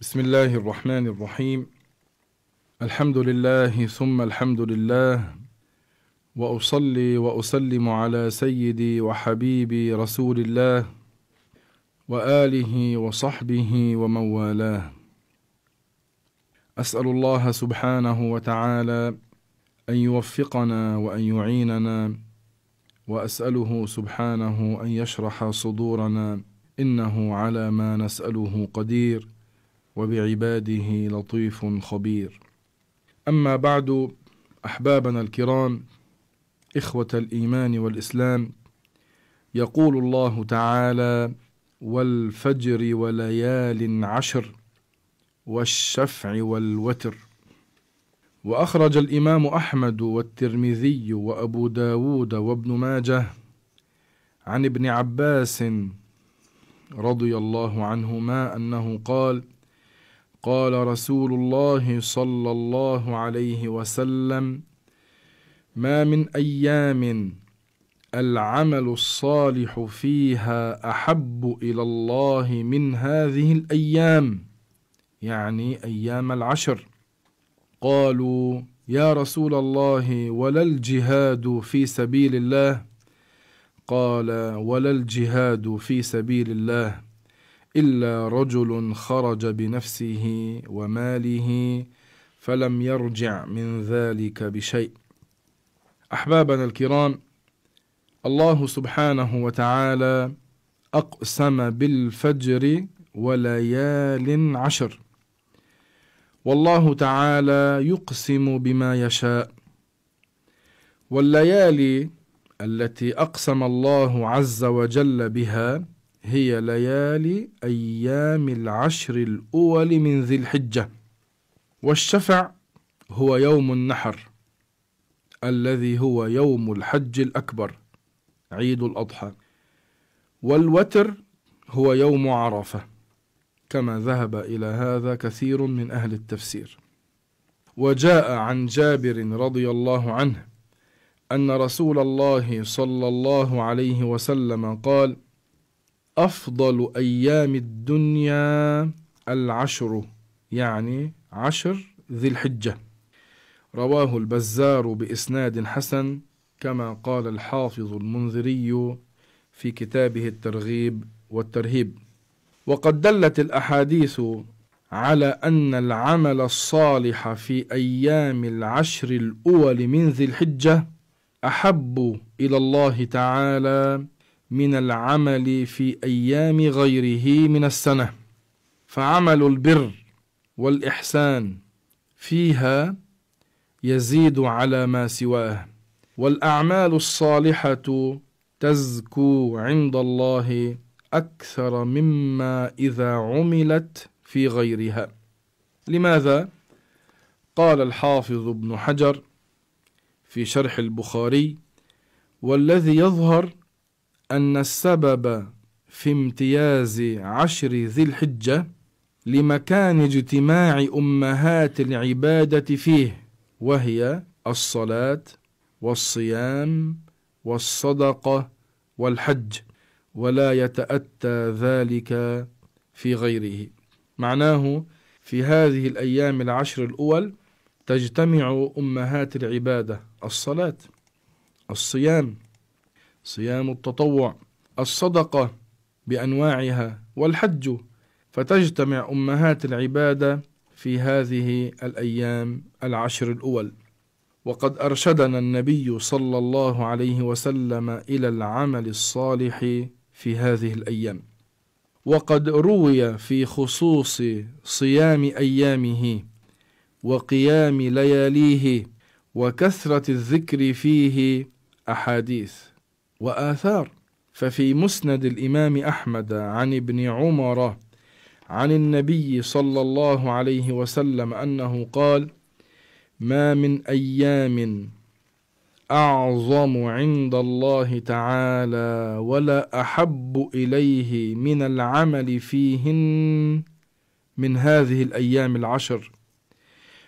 بسم الله الرحمن الرحيم الحمد لله ثم الحمد لله واصلي واسلم على سيدي وحبيبي رسول الله واله وصحبه ومن والاه اسال الله سبحانه وتعالى ان يوفقنا وان يعيننا واساله سبحانه ان يشرح صدورنا انه على ما نساله قدير وبعباده لطيف خبير أما بعد أحبابنا الكرام إخوة الإيمان والإسلام يقول الله تعالى والفجر وليال عشر والشفع والوتر وأخرج الإمام أحمد والترمذي وأبو داود وابن ماجه عن ابن عباس رضي الله عنهما أنه قال قال رسول الله صلى الله عليه وسلم ما من ايام العمل الصالح فيها احب الى الله من هذه الايام يعني ايام العشر قالوا يا رسول الله ولا الجهاد في سبيل الله قال ولا الجهاد في سبيل الله إلا رجل خرج بنفسه وماله فلم يرجع من ذلك بشيء. أحبابنا الكرام، الله سبحانه وتعالى أقسم بالفجر وليال عشر. والله تعالى يقسم بما يشاء. والليالي التي أقسم الله عز وجل بها هي ليالي أيام العشر الأول من ذي الحجة والشفع هو يوم النحر الذي هو يوم الحج الأكبر عيد الأضحى والوتر هو يوم عرفة كما ذهب إلى هذا كثير من أهل التفسير وجاء عن جابر رضي الله عنه أن رسول الله صلى الله عليه وسلم قال: أفضل أيام الدنيا العشر يعني عشر ذي الحجة رواه البزار بإسناد حسن كما قال الحافظ المنذري في كتابه الترغيب والترهيب وقد دلت الأحاديث على أن العمل الصالح في أيام العشر الأول من ذي الحجة أحب إلى الله تعالى من العمل في ايام غيره من السنه فعمل البر والاحسان فيها يزيد على ما سواه والاعمال الصالحه تزكو عند الله اكثر مما اذا عملت في غيرها لماذا قال الحافظ ابن حجر في شرح البخاري والذي يظهر أن السبب في امتياز عشر ذي الحجة لمكان اجتماع أمهات العبادة فيه وهي الصلاة والصيام والصدقة والحج ولا يتأتى ذلك في غيره معناه في هذه الأيام العشر الأول تجتمع أمهات العبادة الصلاة الصيام صيام التطوع الصدقة بأنواعها والحج فتجتمع أمهات العبادة في هذه الأيام العشر الأول وقد أرشدنا النبي صلى الله عليه وسلم إلى العمل الصالح في هذه الأيام وقد روي في خصوص صيام أيامه وقيام لياليه وكثرة الذكر فيه أحاديث وآثار ففي مسند الإمام أحمد عن ابن عمر عن النبي صلى الله عليه وسلم أنه قال ما من أيام أعظم عند الله تعالى ولا أحب إليه من العمل فيهن من هذه الأيام العشر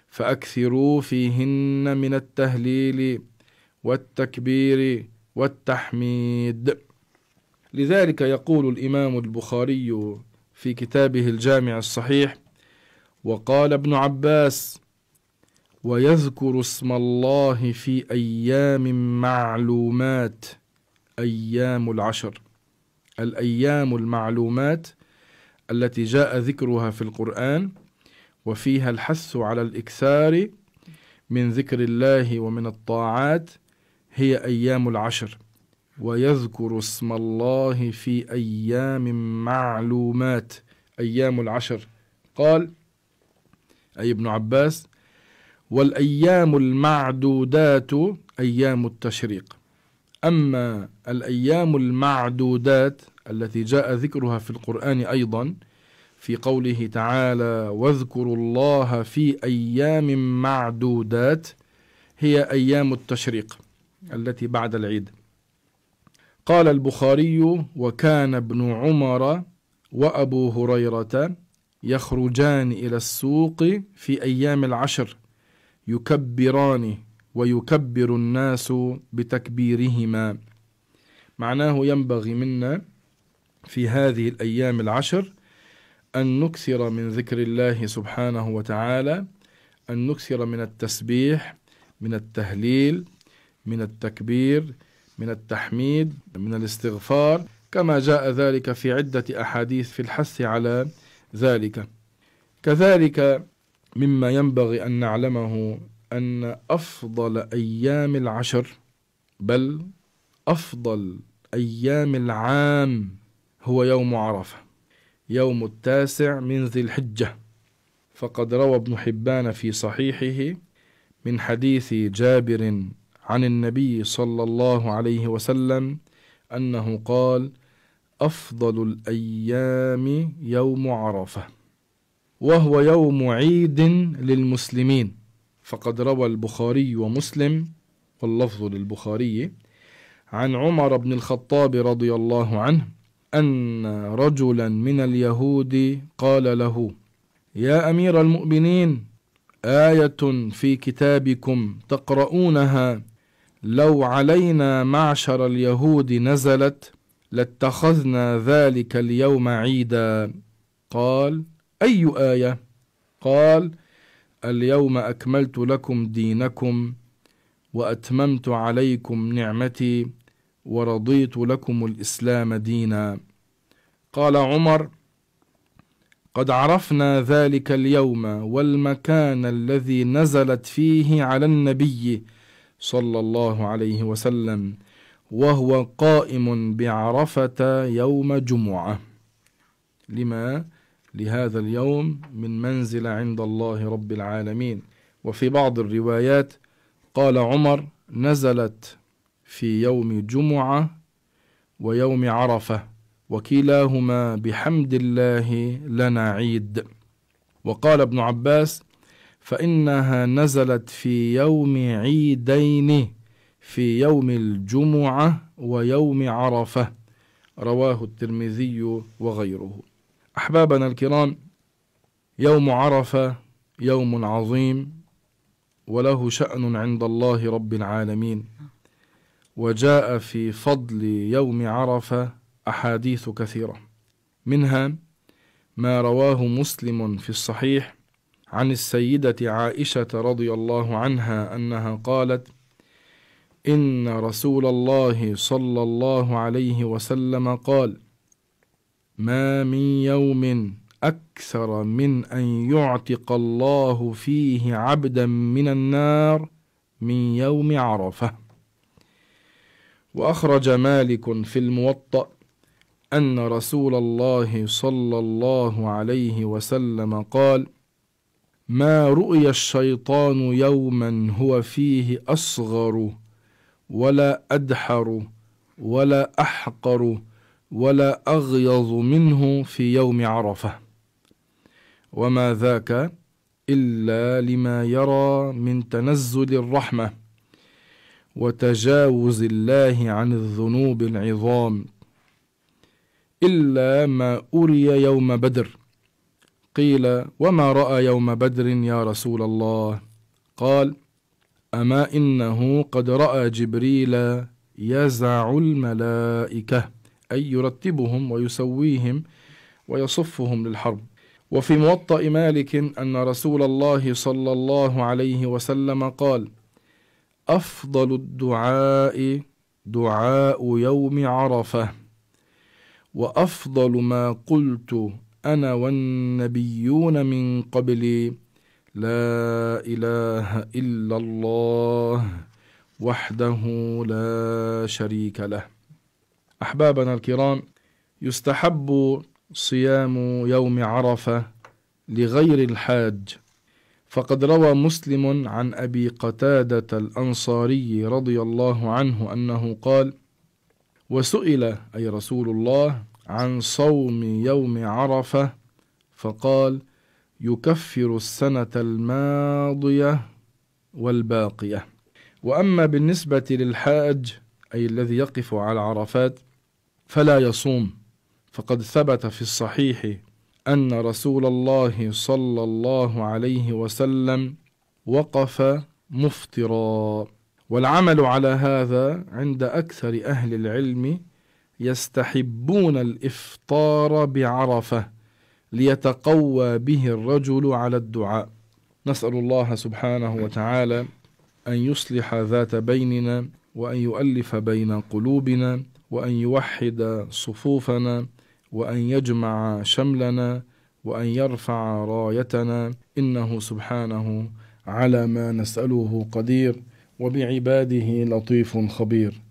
فأكثروا فيهن من التهليل والتكبير والتحميد لذلك يقول الإمام البخاري في كتابه الجامع الصحيح وقال ابن عباس ويذكر اسم الله في أيام معلومات أيام العشر الأيام المعلومات التي جاء ذكرها في القرآن وفيها الحث على الإكثار من ذكر الله ومن الطاعات هي أيام العشر ويذكر اسم الله في أيام معلومات أيام العشر قال أي ابن عباس والأيام المعدودات أيام التشريق أما الأيام المعدودات التي جاء ذكرها في القرآن أيضا في قوله تعالى واذكروا الله في أيام معدودات هي أيام التشريق التي بعد العيد قال البخاري وكان ابن عمر وأبو هريرة يخرجان إلى السوق في أيام العشر يكبران ويكبر الناس بتكبيرهما معناه ينبغي منا في هذه الأيام العشر أن نكثر من ذكر الله سبحانه وتعالى أن نكثر من التسبيح من التهليل من التكبير من التحميد من الاستغفار كما جاء ذلك في عدة أحاديث في الحث على ذلك كذلك مما ينبغي أن نعلمه أن أفضل أيام العشر بل أفضل أيام العام هو يوم عرفة يوم التاسع من ذي الحجة فقد روى ابن حبان في صحيحه من حديث جابر عن النبي صلى الله عليه وسلم أنه قال أفضل الأيام يوم عرفة وهو يوم عيد للمسلمين فقد روى البخاري ومسلم واللفظ للبخاري عن عمر بن الخطاب رضي الله عنه أن رجلا من اليهود قال له يا أمير المؤمنين آية في كتابكم تقرؤونها لو علينا معشر اليهود نزلت لاتخذنا ذلك اليوم عيدا قال أي آية؟ قال اليوم أكملت لكم دينكم وأتممت عليكم نعمتي ورضيت لكم الإسلام دينا قال عمر قد عرفنا ذلك اليوم والمكان الذي نزلت فيه على النبي صلى الله عليه وسلم وهو قائم بعرفة يوم جمعة لما لهذا اليوم من منزل عند الله رب العالمين وفي بعض الروايات قال عمر نزلت في يوم جمعة ويوم عرفة وكلاهما بحمد الله لنا عيد وقال ابن عباس فإنها نزلت في يوم عيدين في يوم الجمعة ويوم عرفة رواه الترمذي وغيره أحبابنا الكرام يوم عرفة يوم عظيم وله شأن عند الله رب العالمين وجاء في فضل يوم عرفة أحاديث كثيرة منها ما رواه مسلم في الصحيح عن السيدة عائشة رضي الله عنها أنها قالت: إن رسول الله صلى الله عليه وسلم قال: ما من يوم أكثر من أن يعتق الله فيه عبدا من النار من يوم عرفة. وأخرج مالك في الموطأ أن رسول الله صلى الله عليه وسلم قال: ما رؤي الشيطان يوما هو فيه اصغر ولا ادحر ولا احقر ولا اغيظ منه في يوم عرفه وما ذاك الا لما يرى من تنزل الرحمه وتجاوز الله عن الذنوب العظام الا ما اري يوم بدر قيل وما راى يوم بدر يا رسول الله قال اما انه قد راى جبريل يزع الملائكه اي يرتبهم ويسويهم ويصفهم للحرب وفي موطا مالك ان رسول الله صلى الله عليه وسلم قال افضل الدعاء دعاء يوم عرفه وافضل ما قلت أنا والنبيون من قبلي لا إله إلا الله وحده لا شريك له أحبابنا الكرام يستحب صيام يوم عرفة لغير الحاج فقد روى مسلم عن أبي قتادة الأنصاري رضي الله عنه أنه قال وسئل أي رسول الله عن صوم يوم عرفه فقال يكفر السنه الماضيه والباقيه واما بالنسبه للحاج اي الذي يقف على عرفات فلا يصوم فقد ثبت في الصحيح ان رسول الله صلى الله عليه وسلم وقف مفطرا والعمل على هذا عند اكثر اهل العلم يستحبون الافطار بعرفه ليتقوى به الرجل على الدعاء نسال الله سبحانه وتعالى ان يصلح ذات بيننا وان يؤلف بين قلوبنا وان يوحد صفوفنا وان يجمع شملنا وان يرفع رايتنا انه سبحانه على ما نساله قدير وبعباده لطيف خبير